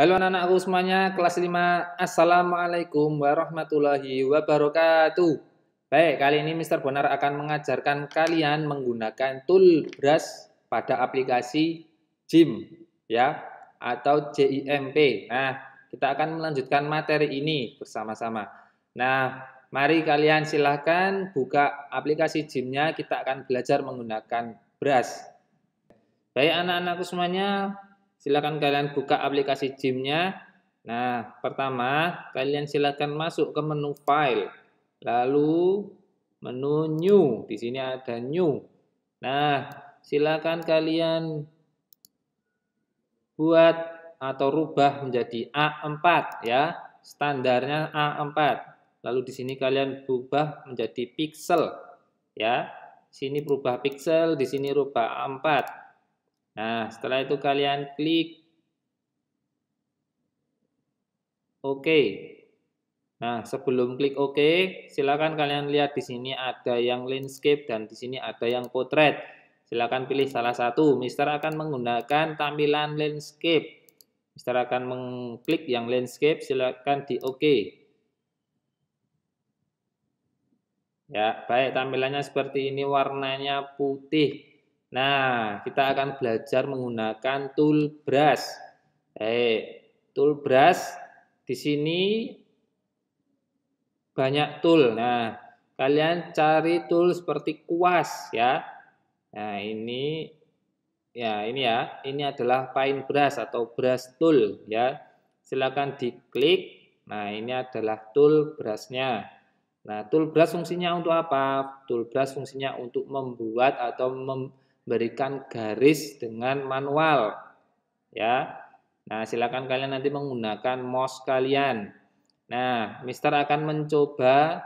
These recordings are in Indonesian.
Halo anak-anakku semuanya, kelas 5. Assalamualaikum warahmatullahi wabarakatuh. Baik, kali ini Mr. Bonar akan mengajarkan kalian menggunakan tool brush pada aplikasi JIM ya atau JIMP. Nah, kita akan melanjutkan materi ini bersama-sama. Nah, mari kalian silahkan buka aplikasi jim Kita akan belajar menggunakan brush. Baik anak-anakku semuanya, Silakan kalian buka aplikasi Gymnya. Nah, pertama kalian silakan masuk ke menu file, lalu menu new. Di sini ada new. Nah, silakan kalian buat atau rubah menjadi A4 ya. Standarnya A4. Lalu di sini kalian berubah menjadi pixel ya. Sini berubah pixel, di sini rubah A4. Nah, setelah itu kalian klik OK. Nah, sebelum klik OK, silakan kalian lihat di sini ada yang landscape dan di sini ada yang potret. Silakan pilih salah satu. Mister akan menggunakan tampilan landscape. Mister akan mengklik yang landscape, silakan di OK. Ya, baik tampilannya seperti ini warnanya putih. Nah, kita akan belajar menggunakan tool brush. Eh, tool brush di sini banyak tool. Nah, kalian cari tool seperti kuas ya. Nah, ini ya, ini ya. Ini adalah paint brush atau brush tool ya. Silakan diklik. Nah, ini adalah tool brushnya. Nah, tool brush fungsinya untuk apa? Tool brush fungsinya untuk membuat atau mem berikan garis dengan manual ya. Nah, silakan kalian nanti menggunakan mouse kalian. Nah, Mister akan mencoba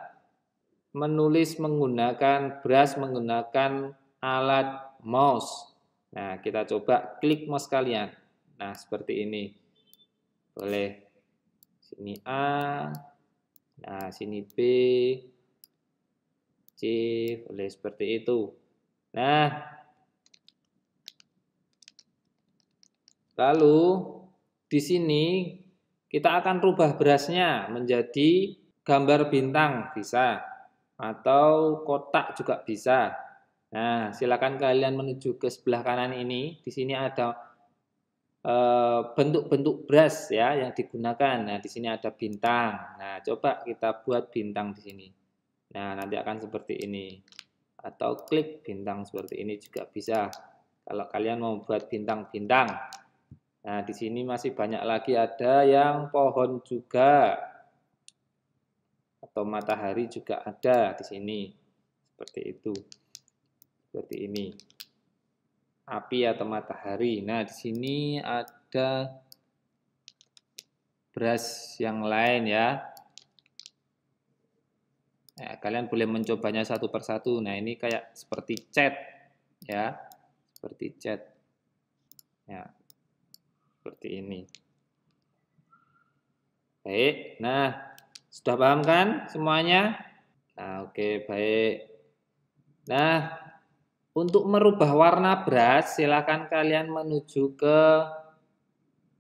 menulis menggunakan brush menggunakan alat mouse. Nah, kita coba klik mouse kalian. Nah, seperti ini. Boleh sini A, nah sini B, C, boleh seperti itu. Nah, Lalu di sini kita akan rubah berasnya menjadi gambar bintang bisa atau kotak juga bisa. Nah, silakan kalian menuju ke sebelah kanan ini. Di sini ada eh, bentuk-bentuk beras ya yang digunakan. Nah, di sini ada bintang. Nah, coba kita buat bintang di sini. Nah, nanti akan seperti ini. Atau klik bintang seperti ini juga bisa. Kalau kalian mau buat bintang-bintang. Nah, di sini masih banyak lagi ada yang pohon juga atau matahari juga ada di sini. Seperti itu. Seperti ini. Api atau matahari. Nah, di sini ada beras yang lain ya. Nah, kalian boleh mencobanya satu persatu. Nah, ini kayak seperti cat ya. Seperti cat. Ya, seperti ini. Baik, nah sudah paham kan semuanya? Nah, oke baik. Nah, untuk merubah warna beras, silakan kalian menuju ke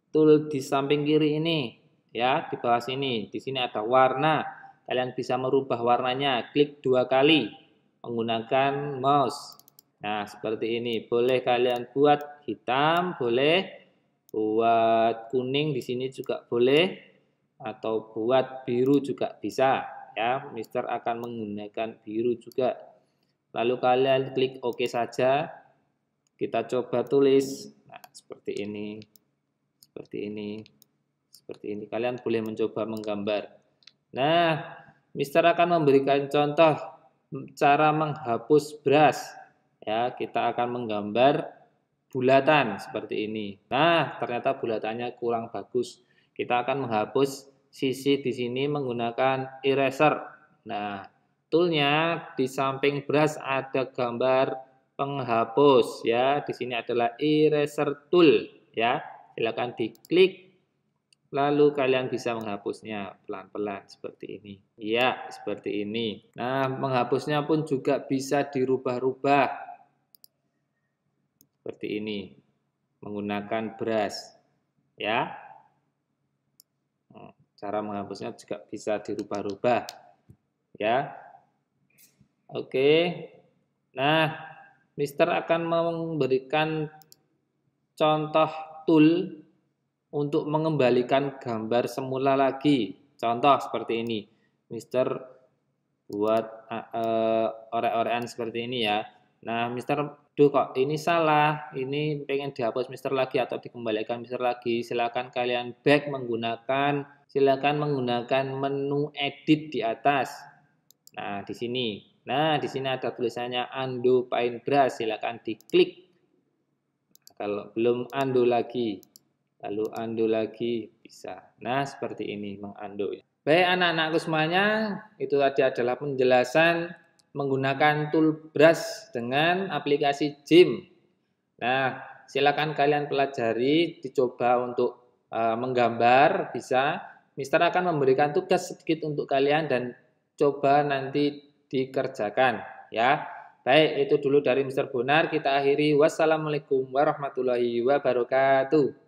tool di samping kiri ini ya, di bawah sini. Di sini ada warna. Kalian bisa merubah warnanya, klik dua kali menggunakan mouse. Nah, seperti ini. Boleh kalian buat hitam, boleh buat kuning di sini juga boleh atau buat biru juga bisa ya Mister akan menggunakan biru juga lalu kalian klik OK saja kita coba tulis nah seperti ini seperti ini seperti ini kalian boleh mencoba menggambar nah Mister akan memberikan contoh cara menghapus brush ya kita akan menggambar bulatan seperti ini. Nah, ternyata bulatannya kurang bagus. Kita akan menghapus sisi di sini menggunakan eraser. Nah, toolnya di samping brush ada gambar penghapus ya. Di sini adalah eraser tool ya. Silakan diklik lalu kalian bisa menghapusnya pelan-pelan seperti ini. Ya, seperti ini. Nah, menghapusnya pun juga bisa dirubah-rubah seperti ini menggunakan beras ya nah, cara menghapusnya juga bisa dirubah-rubah ya oke nah mister akan memberikan contoh tool untuk mengembalikan gambar semula lagi contoh seperti ini mister buat uh, eh, uh, eh, ore-orean seperti ini ya nah mister duh kok ini salah, ini pengen dihapus mister lagi atau dikembalikan mister lagi, silakan kalian back menggunakan silakan menggunakan menu edit di atas. Nah, di sini. Nah, di sini ada tulisannya undo paintbrush, silakan diklik. Kalau belum undo lagi, lalu undo lagi bisa. Nah, seperti ini mengundo ya. Baik anak-anakku semuanya, itu tadi adalah penjelasan menggunakan tool brush dengan aplikasi Jim. Nah, silakan kalian pelajari, dicoba untuk e, menggambar, bisa. Mister akan memberikan tugas sedikit untuk kalian dan coba nanti dikerjakan. Ya, baik itu dulu dari Mister Bonar. Kita akhiri. Wassalamualaikum warahmatullahi wabarakatuh.